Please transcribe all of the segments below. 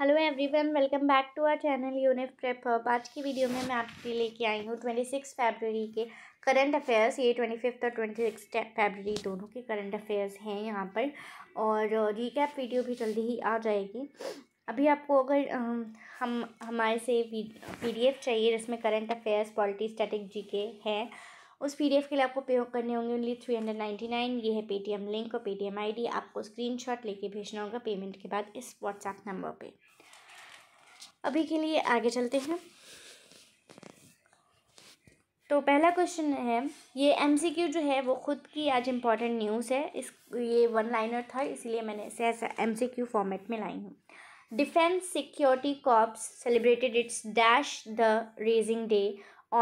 Hello everyone welcome back to our channel Unif prep आज की video में मैं आपके लिए लेके आई हूँ ट्वेंटी सिक्स फेबररी के करंट अफेयर्स ये ट्वेंटी फिफ्थ और ट्वेंटी सिक्स फेबररी दोनों के करंट अफेयर्स हैं यहाँ पर और रिकैप वीडियो भी जल्दी ही आ जाएगी अभी आपको अगर हम हमारे से पी डी एफ चाहिए जिसमें current affairs polity static G K हैं उस पीडीएफ के लिए आपको पे करने होंगे only three hundred ninety nine ये है पेटीएम लिंक और पेटीएम आईडी आपको स्क्रीनशॉट लेके भेजना होगा पेमेंट के बाद इस व्हाट्सएप नंबर पे अभी के लिए आगे चलते हैं तो पहला क्वेश्चन है ये एमसीक्यू जो है वो खुद की आज इम्पॉर्टेंट न्यूज़ है इस ये वन लाइनर था इसलिए मैंने इसे ऐसा एम फॉर्मेट में लाई हूँ defence security corps celebrated its dash the raising day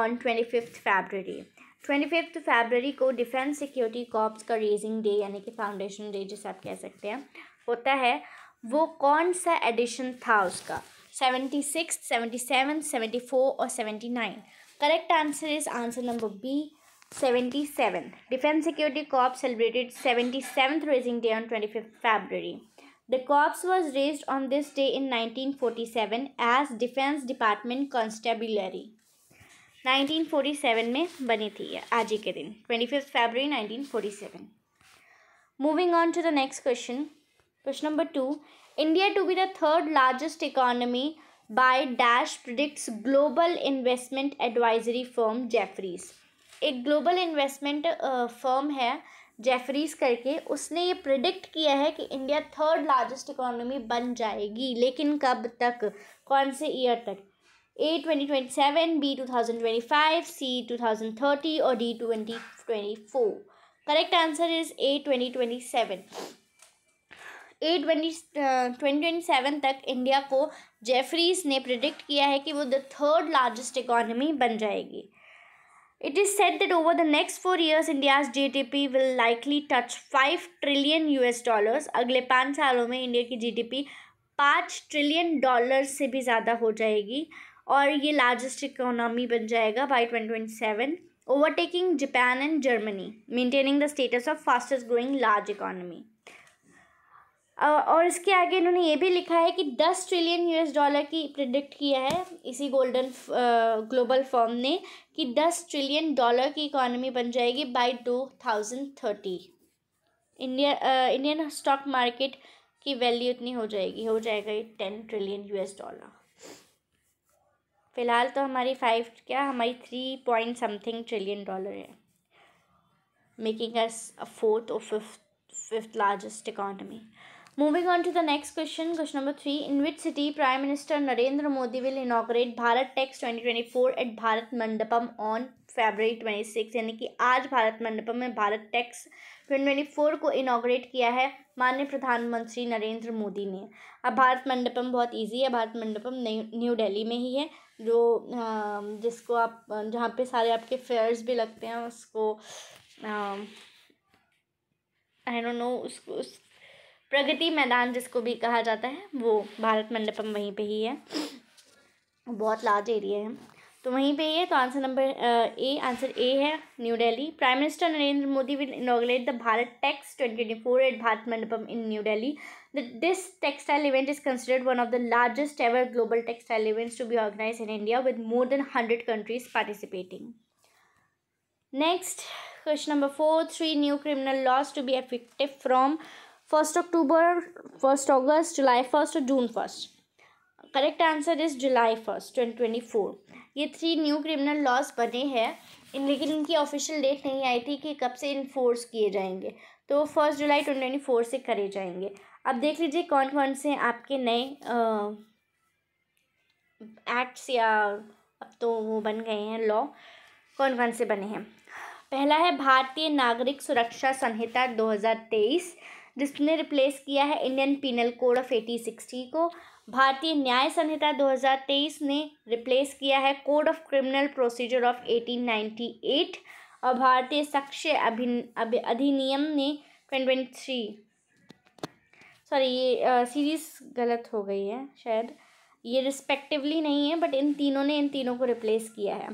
on twenty fifth February twenty fifth February को डिफेंस सिक्योरिटी कॉप्स का रेजिंग डे यानी कि फाउंडेशन डे जिसे आप कह सकते हैं होता है वो कौन सा एडिशन था उसका seventy six seventy seven seventy four और seventy nine correct answer is answer number B seventy seven defence security corps celebrated seventy seventh raising day on twenty fifth February the corps was raise on this day in nineteen forty seven as defence department constabulary nineteen forty seven में बनी थी आज ही के दिन twenty fifth February nineteen forty seven moving on to the next question प्रश्न number two India to be the third largest economy by dash predicts global investment advisory form Jefferies एक global investment firm है Jefferies करके उसने ये predict किया है कि India third largest economy बन जाएगी लेकिन कब तक कौन से ईयर तक A twenty twenty seven B two thousand twenty five C two thousand thirty और D twenty twenty four correct answer is A twenty twenty seven A twenty twenty twenty seven तक इंडिया को Jefferies ने predict किया है कि वो the third largest economy बन जाएगी it is set that over the next four years India's G D P will likely touch five trillion U S dollars अगले पाँच सालों में इंडिया की जी डी पी पाँच ट्रिलियन डॉलर से भी ज़्यादा हो जाएगी और ये लार्जेस्ट इकोनॉमी बन जाएगा by twenty twenty seven overtaking Japan and Germany maintaining the status of fastest growing large economy और इसके आगे इन्होंने ये भी लिखा है कि दस ट्रिलियन यूएस डॉलर की प्रिडिक्ट किया है इसी गोल्डन ग्लोबल फॉर्म ने कि दस ट्रिलियन डॉलर की इकोनॉमी बन जाएगी by two thousand thirty India Indian stock market की वैल्यू इतनी हो जाएगी हो जाएगा ये टेन ट्रिलियन यूएस डॉलर फ़िलहाल तो हमारी फाइव क्या हमारी three point something trillion dollar है मेकिंग अस अ फोर्थ और fifth fifth largest economy Moving on to the next question, question number three. In which city Prime Minister Narendra Modi will inaugurate Bharat twenty 2024 at Bharat Mandapam on February twenty six यानी कि आज भारत मंडपम में Bharat Tex twenty four को inaugurate किया है माननीय प्रधानमंत्री नरेंद्र मोदी ने अब भारत मंडपम बहुत ईजी है भारत मंडपम न्यू दिल्ली में ही है जो जिसको आप जहाँ पे सारे आपके फेयर्स भी लगते हैं उसको आई डोंट नो उसको उस प्रगति मैदान जिसको भी कहा जाता है वो भारत मंडपम वहीं पे ही है बहुत लार्ज एरिया है तो वहीं पे ही है तो answer number A answer A है New Delhi prime minister Narendra Modi will inaugurate the Bharat Tex twenty four at Bharat Mandapam in New Delhi this textile event is considered one of the largest ever global textile events to be organise in India with more than hundred countries participating next question number four three new criminal laws to be effective from first October first August July first और June first correct answer is July first twenty twenty four ये three new criminal laws बने हैं इन लेकिन इनकी official date नहीं आई थी कि कब से इन्फोर्स किए जाएंगे तो first July twenty twenty four से करे जाएंगे अब देख लीजिए कौन कौन से आपके नए एक्ट्स या अब तो वो बन गए हैं लॉ कौन कौन से बने हैं पहला है भारतीय नागरिक सुरक्षा संहिता दो हज़ार तेईस जिसने रिप्लेस किया है Indian penal code of eighteen sixty को भारतीय न्याय संहिता 2023 ने रिप्लेस किया है code of criminal procedure of 1898 और भारतीय सक्ष्य अभिन अधिनियम ने ट्वेंटी सॉरी ये सीरीज़ गलत हो गई है शायद ये रिस्पेक्टिवली नहीं है बट इन तीनों ने इन तीनों को रिप्लेस किया है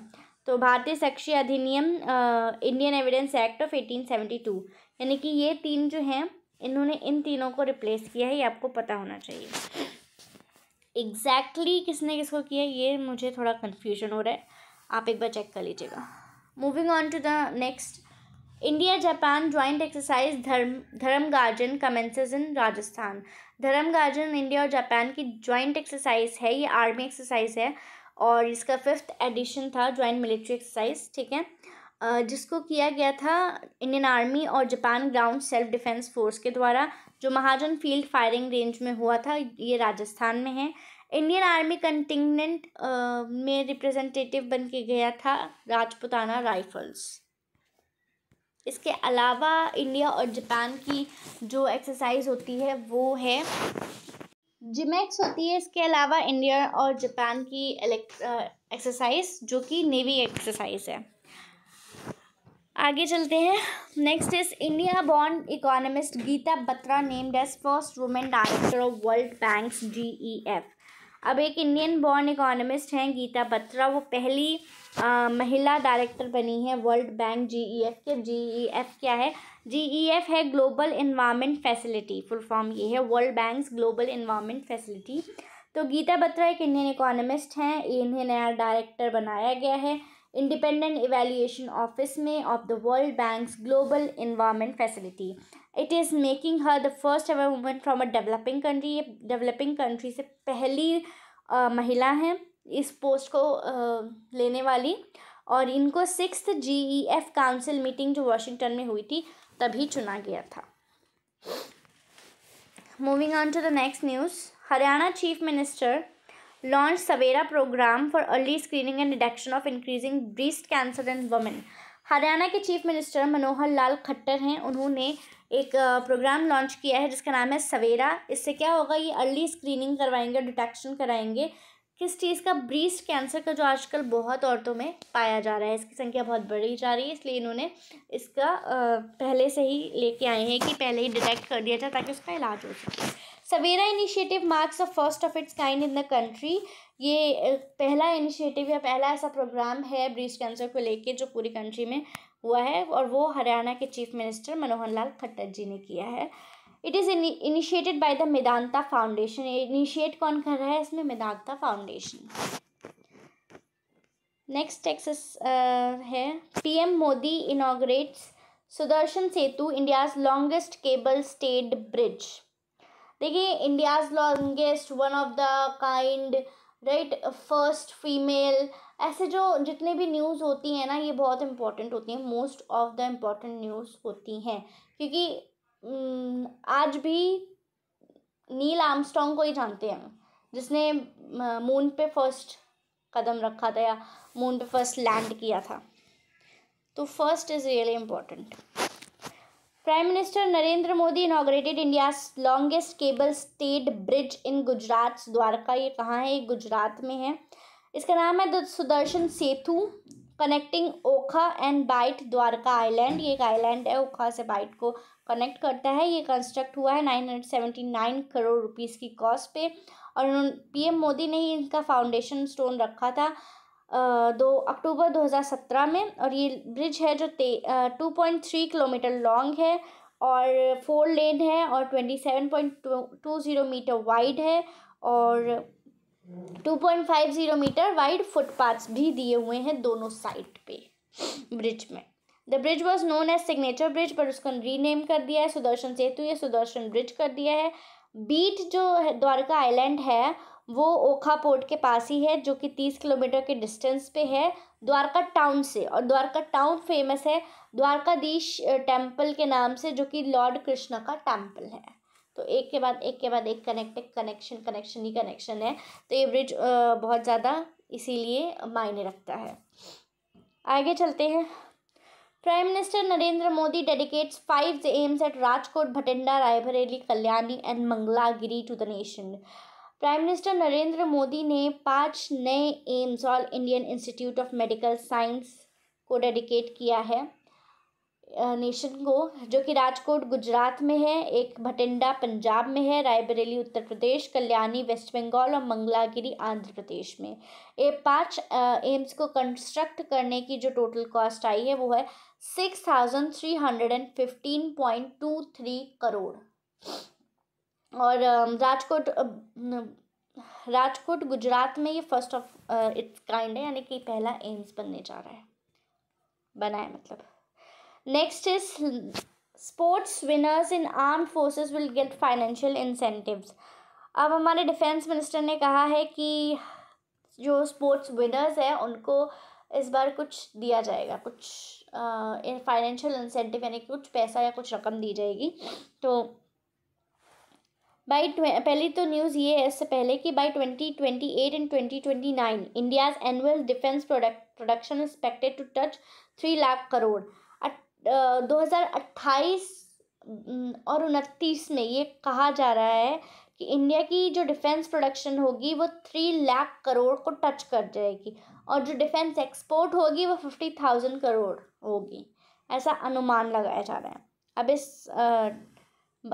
तो Bharatiya Sakshya Adhiniyam Indian evidence act of two यानी कि ये तीन जो हैं इन्होंने इन तीनों को रिप्लेस किया है ये आपको पता होना चाहिए एग्जैक्टली exactly किसने किसको किया ये मुझे थोड़ा कन्फ्यूजन हो रहा है आप एक बार चेक कर लीजिएगा moving on to the next India Japan joint exercise Dharma Dharma guardian commences in Rajasthan Dharma guardian India और जापान की ज्वाइंट एक्सरसाइज है ये आर्मी एक्सरसाइज है और इसका फिफ्थ एडिशन था ज्वाइंट मिलिट्री एक्सरसाइज ठीक है जिसको किया गया था इंडियन आर्मी और Japan ground self defence force के द्वारा जो महाजन फील्ड फायरिंग रेंज में हुआ था ये राजस्थान में है इंडियन आर्मी कंटिंगेंट में रिप्रेजेंटेटिव बन के गया था राजपुताना राइफल्स इसके अलावा इंडिया और जापान की जो एक्सरसाइज होती है वो है जिमेक्स होती है इसके अलावा इंडिया और जापान की एक्सरसाइज जो कि नेवी एक्सरसाइज है आगे चलते हैं next is India born economist Gita Batra named as first women director of World Bank G E F अब एक इंडियन बॉर्न इकोनॉमिस्ट हैं गीता बत्रा वो पहली आ, महिला डायरेक्टर बनी है World Bank G E F के जी ई एफ क्या है जी ई एफ है global environment facility full form ये है World Bank global environment facility तो गीता बत्रा एक इंडियन इकोनॉमिस्ट हैं इन्हें नया डायरेक्टर बनाया गया है इंडिपेंडेंट इवेल्यूशन ऑफिस में of the World Bank global environment facility it is making her the first ever woman from a developing country ये डेवलपिंग कंट्री से पहली uh, महिला हैं इस पोस्ट को uh, लेने वाली और इनको six G E F council meeting जो वॉशिंगटन में हुई थी तभी चुना गया था moving on to the next news Haryana chief minister launch Savera program for early screening and detection of increasing breast cancer in women Haryana के चीफ मिनिस्टर मनोहर लाल खट्टर हैं उन्होंने एक प्रोग्राम लॉन्च किया है जिसका नाम है सवेरा इससे क्या होगा ये अर्ली स्क्रीनिंग करवाएंगे डिटेक्शन कराएंगे किस चीज़ का ब्रीस्ट कैंसर का जो आजकल बहुत औरतों में पाया जा रहा है इसकी संख्या बहुत बढ़ी जा रही है इसलिए इन्होंने इसका पहले से ही लेके आए हैं कि पहले ही डिटेक्ट कर दिया जाए ताकि उसका इलाज हो सके Savera initiative marks the first of its kind in the country ये पहला इनिशिएटिव या पहला ऐसा प्रोग्राम है ब्रीस्ट कैंसर को लेके जो पूरी कंट्री में हुआ है और वो हरियाणा के चीफ मिनिस्टर मनोहर लाल खट्टर जी ने किया है it is initiated by the Medanta foundation initiate कौन कर रहा है इसमें मेदांता फाउंडेशन नेक्स्ट टेक्सस है PM Modi inaugurates Sudarshan Setu India's longest cable stayed bridge देखिए India's longest one of the kind right first female ऐसे जो जितने भी न्यूज़ होती हैं ना ये बहुत इम्पॉर्टेंट होती हैं most of the important news होती हैं क्योंकि आज भी नील आर्मस्ट्रॉन्ग को ही जानते हैं जिसने मून पे फर्स्ट कदम रखा था या मून पे फर्स्ट लैंड किया था तो first is really important Prime Minister Narendra Modi inaugurated India's longest cable stayed bridge in Gujarat Dwarka ये कहाँ है ये गुजरात में है इसका नाम है Sudarshan Setu connecting Okha and Beyt Dwarka island ये एक आइलैंड है ओखा से बाइट को कनेक्ट करता है ये कंस्ट्रक्ट हुआ है nine hundred seventy nine crore rupees की कॉस्ट पे और पीएम मोदी ने ही इनका फाउंडेशन स्टोन रखा था दो अक्टूबर 2017 में और ये ब्रिज है जो two point three kilometre long है और फोर लेन है और twenty seven point two zero metre wide है और two point five zero metre wide footpaths भी दिए हुए हैं दोनों साइड पे ब्रिज में the bridge was known as signature bridge पर उसको रीनेम कर दिया है सुदर्शन सेतु या सुदर्शन ब्रिज कर दिया है बीट जो द्वारका आइलैंड है वो ओखा पोर्ट के पास ही है जो कि तीस किलोमीटर के डिस्टेंस पे है द्वारका टाउन से और द्वारका टाउन फेमस है द्वारकाधीश टेम्पल के नाम से जो कि लॉर्ड कृष्णा का टेम्पल है तो एक के बाद एक के बाद एक कनेक्ट कनेक्शन कनेक्शन ही कनेक्शन है तो ये ब्रिज बहुत ज़्यादा इसीलिए मायने रखता है आगे चलते हैं prime minister Narendra Modi dedicates five AIIMS at Rajkot Bathinda Raebareli Kalyani and Mangalagiri to the nation prime minister Narendra Modi ने पाँच नए AIIMS all Indian institute of medical science को डेडिकेट किया है नेशन को जो कि राजकोट गुजरात में है एक भटिंडा पंजाब में है रायबरेली उत्तर प्रदेश कल्याणी वेस्ट बंगाल और मंगलागिरी आंध्र प्रदेश में ये पांच एम्स को कंस्ट्रक्ट करने की जो टोटल कॉस्ट आई है वो है six thousand three hundred and fifteen point two three crore और राजकोट राजकोट गुजरात में ये फर्स्ट ऑफ इट्स काइंड है यानी कि पहला एम्स बनने जा रहा है बना है मतलब next is sports winners in arm forces will get financial incentives अब हमारे डिफेंस मिनिस्टर ने कहा है कि जो स्पोर्ट्स विनर्स हैं उनको इस बार कुछ दिया जाएगा कुछ फाइनेंशियल इंसेंटिव यानी कुछ पैसा या कुछ रकम दी जाएगी तो बाई पहली तो न्यूज़ ये है इससे पहले कि by twenty twenty eight and twenty twenty nine India's annual defence product production expected to touch three lakh crore दो हज़ार अट्ठाईस और उनतीस में ये कहा जा रहा है कि इंडिया की जो डिफेंस प्रोडक्शन होगी वो थ्री लाख करोड़ को टच कर जाएगी और जो डिफेंस एक्सपोर्ट होगी वो फिफ्टी थाउजेंड करोड़ होगी ऐसा अनुमान लगाया जा रहा है अब इस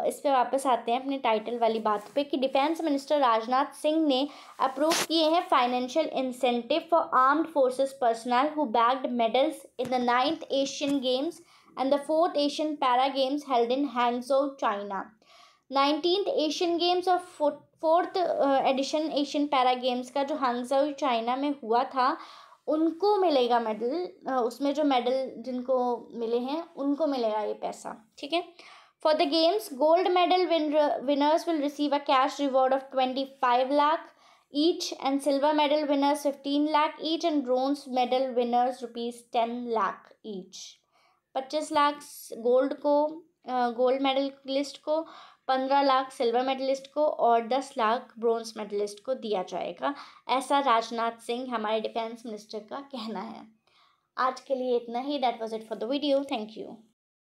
इस पे वापस आते हैं अपने टाइटल वाली बात पे कि डिफेंस मिनिस्टर राजनाथ सिंह ने अप्रूव किए हैं financial incentive for armed forces personnel who bagged medals in the ninth Asian games and the fourth Asian para games held in Hangzhou China nineteen Asian games और fourth edition Asian para games का जो Hangzhou China में हुआ था उनको मिलेगा medal uh, उसमें जो मेडल जिनको मिले हैं उनको मिलेगा ये पैसा ठीक है For the games, gold medal win- winners will receive a cash reward of 25 lakh each and silver medal winners 15 lakh each and bronze medal winners rupees 10 lakh each. 25 ko uh, gold medal list ko पंद्रह lakh silver medallist को और दस lakh bronze medallist को दिया जाएगा ऐसा राजनाथ सिंह हमारे defence minister का कहना है आज के लिए इतना ही that was it for the video thank you